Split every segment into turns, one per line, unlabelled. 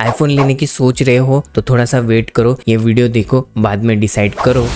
iPhone लेने की सोच रहे हो तो थोड़ा सा वेट करो ये वीडियो देखो बाद में डिसाइड करो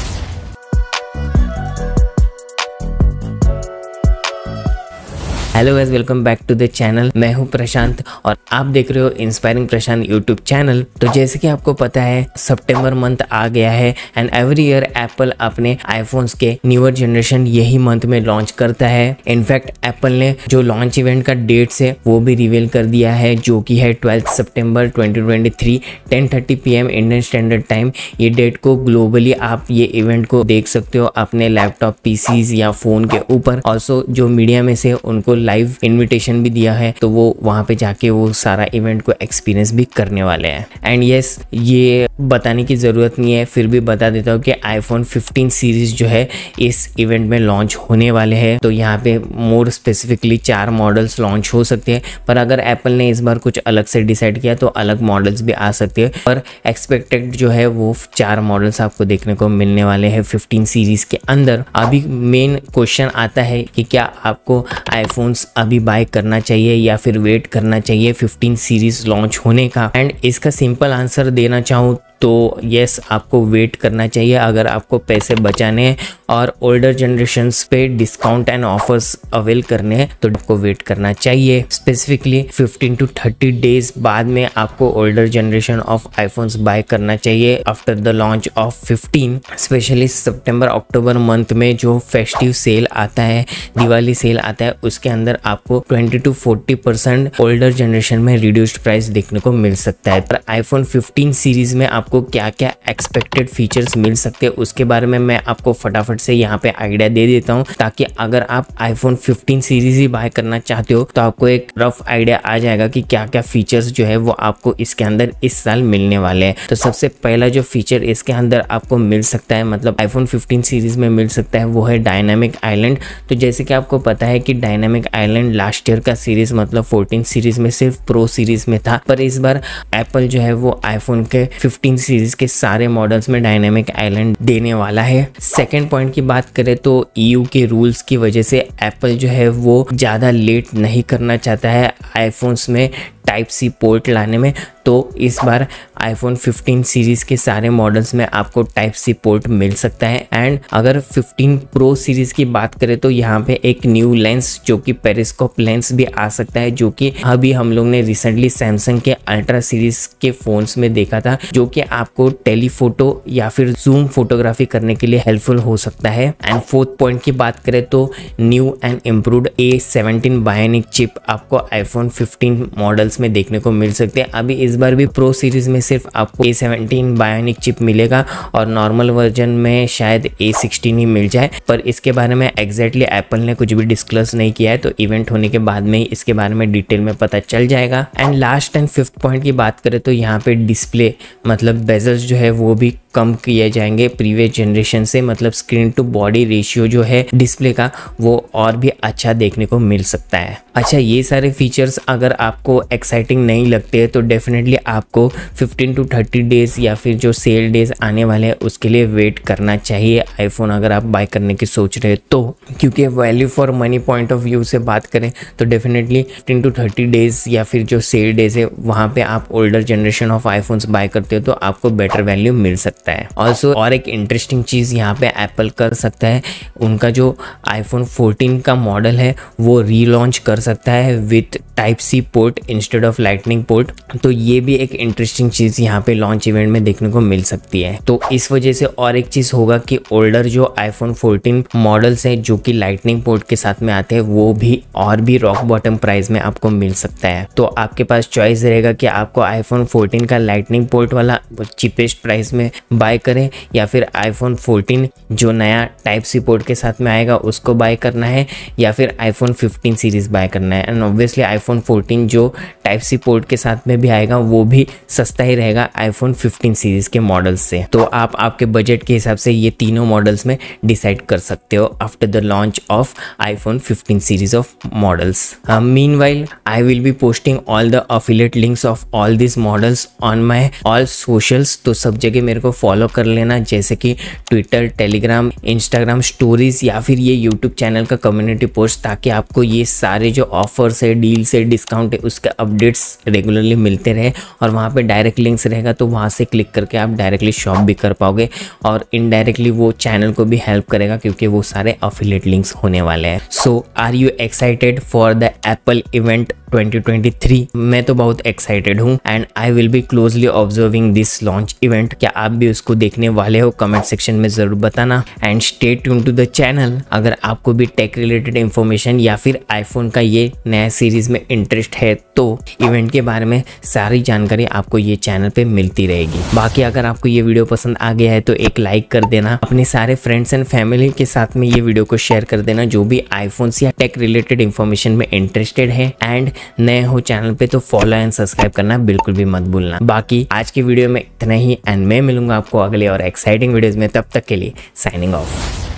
hello guys welcome back to the channel मैं हूं प्रशांत और आप देख रहे हो इंस्पायरिंग प्रशांत यूट्यूब चैनल तो जैसे कि आपको पता है सितंबर मंथ आ गया है एंड एवरी ईयर एप्पल अपने आईफोन्स के न्यूअर जनरेशन यही मंथ में लॉन्च करता है इनफैक्ट एप्पल ने जो लॉन्च इवेंट का डेट्स है वो भी रिवील कर दिया है जो कि है twelfth September twenty twenty three ten thirty P M Indian standard time ये डेट को ग्लोबली आप ये इवेंट को देख सकते हो अपने लैपटॉप पीसीज या फोन के ऊपर ऑल्सो जो मीडिया में से उनको लाइव इन्विटेशन भी दिया है तो वो वहाँ पे जाके वो सारा इवेंट को एक्सपीरियंस भी करने वाले हैं एंड यस ये बताने की ज़रूरत नहीं है फिर भी बता देता हूँ कि आईफोन 15 सीरीज़ जो है इस इवेंट में लॉन्च होने वाले हैं तो यहाँ पे मोर स्पेसिफिकली चार मॉडल्स लॉन्च हो सकते हैं पर अगर एप्पल ने इस बार कुछ अलग से डिसाइड किया तो अलग मॉडल्स भी आ सकते हैं पर एक्सपेक्टेड जो है वो चार मॉडल्स आपको देखने को मिलने वाले हैं फिफ्टीन सीरीज़ के अंदर अभी मेन क्वेश्चन आता है कि क्या आपको आईफोन फ़ोन्स अभी बाय करना चाहिए या फिर वेट करना चाहिए 15 सीरीज़ लॉन्च होने का एंड इसका सिंपल आंसर देना चाहूँ तो यस आपको वेट करना चाहिए अगर आपको पैसे बचाने हैं और ओल्डर जनरेशन्स पे डिस्काउंट एंड ऑफर्स अवेल करने हैं तो आपको वेट करना चाहिए स्पेसिफिकली 15 टू 30 डेज बाद में आपको older generation of iPhones buy करना चाहिए after the launch of 15 specially सितंबर अक्टूबर मंथ में जो फेस्टिव सेल आता है दिवाली सेल आता है उसके अंदर आपको twenty to forty percent older generation में रिड्यूस्ड प्राइस देखने को मिल सकता है पर आईफोन फिफ्टीन सीरीज में आप आपको क्या क्या एक्सपेक्टेड फीचर्स मिल सकते हैं उसके बारे में मैं आपको फटाफट से यहाँ पे आइडिया दे देता हूँ ताकि अगर आप आईफोन 15 सीरीज ही बाय करना चाहते हो तो आपको एक रफ आइडिया आ जाएगा कि क्या क्या फीचर्स जो है वो आपको इसके अंदर इस साल मिलने वाले हैं तो सबसे पहला जो फीचर इसके अंदर आपको मिल सकता है मतलब आईफोन फिफ्टीन सीरीज में मिल सकता है वो है डायनामिक आइलैंड तो जैसे कि आपको पता है कि डायनामिक आइलैंड लास्ट ईयर का सीरीज मतलब फोर्टीन सीरीज में सिर्फ प्रो सीरीज में था पर इस बार एप्पल जो है वो आईफोन के फिफ्टीन इन सीरीज के सारे मॉडल्स में डायनेमिक आइलैंड देने वाला है सेकेंड पॉइंट की बात करें तो ईयू e के रूल्स की वजह से एप्पल जो है वो ज़्यादा लेट नहीं करना चाहता है आईफोन्स में टाइप सी पोर्ट लाने में तो इस बार आईफोन 15 सीरीज़ के सारे मॉडल्स में आपको टाइप सी पोर्ट मिल सकता है एंड अगर 15 प्रो सीरीज़ की बात करें तो यहाँ पे एक न्यू लेंस जो कि पेरिस्कोप लेंस भी आ सकता है जो कि अभी हम लोग ने रिसेंटली सैमसंग के अल्ट्रा सीरीज़ के फ़ोन्स में देखा था जो कि आपको टेलीफोटो या फिर जूम फोटोग्राफी करने के लिए हेल्पफुल हो सकता है एंड फोर्थ पॉइंट की बात करें तो new and improved A seventeen bionic chip आपको आईफोन फिफ्टीन मॉडल मॉडल्स में देखने को मिल सकते हैं अभी इस बार भी प्रो सीरीज़ में सिर्फ आपको ए सेवनटीन बायोनिक चिप मिलेगा और नॉर्मल वर्जन में शायद ए सिक्सटीन ही मिल जाए पर इसके बारे में एग्जैक्टली एप्पल ने कुछ भी डिस्कलस नहीं किया है तो इवेंट होने के बाद में ही इसके बारे में डिटेल में पता चल जाएगा and last and fifth point की बात करें तो यहाँ पे डिस्प्ले मतलब बेजल्स जो है वो भी कम किए जाएंगे प्रीवियस जनरेशन से मतलब स्क्रीन टू बॉडी रेशियो जो है डिस्प्ले का वो और भी अच्छा देखने को मिल सकता है अच्छा ये सारे फीचर्स अगर आपको एक्साइटिंग नहीं लगते हैं तो डेफिनेटली आपको 15 टू 30 डेज़ या फिर जो सेल डेज़ आने वाले हैं उसके लिए वेट करना चाहिए आईफोन अगर आप बाय करने की सोच रहे तो क्योंकि value for money point of view से बात करें तो definitely fifteen to thirty days या फिर जो सेल डेज़ है वहाँ पर आप older generation of iPhones buy करते हो तो आपको बेटर वैल्यू मिल सकता सकता है ऑल्सो और एक इंटरेस्टिंग चीज़ यहाँ पे एप्पल कर सकता है उनका जो आईफोन 14 का मॉडल है वो रीलॉन्च कर सकता है with type C port instead of lightning port तो ये भी एक इंटरेस्टिंग चीज़ यहाँ पे लॉन्च इवेंट में देखने को मिल सकती है तो इस वजह से और एक चीज़ होगा कि ओल्डर जो आईफोन 14 मॉडल्स हैं जो कि लाइटनिंग पोर्ट के साथ में आते हैं वो भी और भी रॉक बॉटम प्राइस में आपको मिल सकता है तो आपके पास चॉइस रहेगा कि आपको आईफोन 14 का लाइटनिंग पोर्ट वाला चीपेस्ट प्राइस में बाय करें या फिर आईफोन 14 जो नया टाइप सी पोर्ट के साथ में आएगा उसको बाय करना है या फिर आईफोन 15 सीरीज़ बाय करना है एंड ऑब्वियसली आईफोन 14 जो टाइप सी पोर्ट के साथ में भी आएगा वो भी सस्ता ही रहेगा आईफोन 15 सीरीज़ के मॉडल से तो आप आपके बजट के हिसाब से ये तीनों मॉडल्स में डिसाइड कर सकते हो after the launch of iPhone fifteen series of models meanwhile I will be posting all the affiliate links of all this models on my all socials तो सब जगह मेरे को फॉलो कर लेना जैसे कि ट्विटर टेलीग्राम इंस्टाग्राम स्टोरीज या फिर ये यूट्यूब चैनल का कम्युनिटी पोस्ट ताकि आपको ये सारे जो ऑफर्स है डील्स है डिस्काउंट है उसके अपडेट्स रेगुलरली मिलते रहे और वहाँ पर डायरेक्ट लिंक्स रहेगा तो वहाँ से क्लिक करके आप डायरेक्टली शॉप भी कर पाओगे और इनडायरेक्टली वो चैनल को भी हेल्प करेगा क्योंकि वो सारे अफिलेट लिंक्स होने वाले हैं so are you excited for the Apple event 2023 मैं तो बहुत एक्साइटेड हूँ and I will be closely observing this launch event क्या आप भी उसको देखने वाले हो कमेंट सेक्शन में जरूर बताना and stay tune to the channel अगर आपको भी टेक रिलेटेड इन्फॉर्मेशन या फिर आईफोन का ये नया सीरीज में इंटरेस्ट है तो इवेंट के बारे में सारी जानकारी आपको ये चैनल पे मिलती रहेगी बाकी अगर आपको ये वीडियो पसंद आ गया है तो एक लाइक कर देना अपने सारे फ्रेंड्स एंड फैमिली के साथ में ये वीडियो को शेयर कर देना जो भी आईफोन या टेक रिलेटेड इन्फॉर्मेशन में इंटरेस्टेड है एंड नए हो चैनल पे तो फॉलो एंड सब्सक्राइब करना बिल्कुल भी मत भूलना बाकी आज की वीडियो में इतना ही एंड मैं मिलूंगा आपको अगले और एक्साइटिंग वीडियोज में तब तक के लिए साइनिंग ऑफ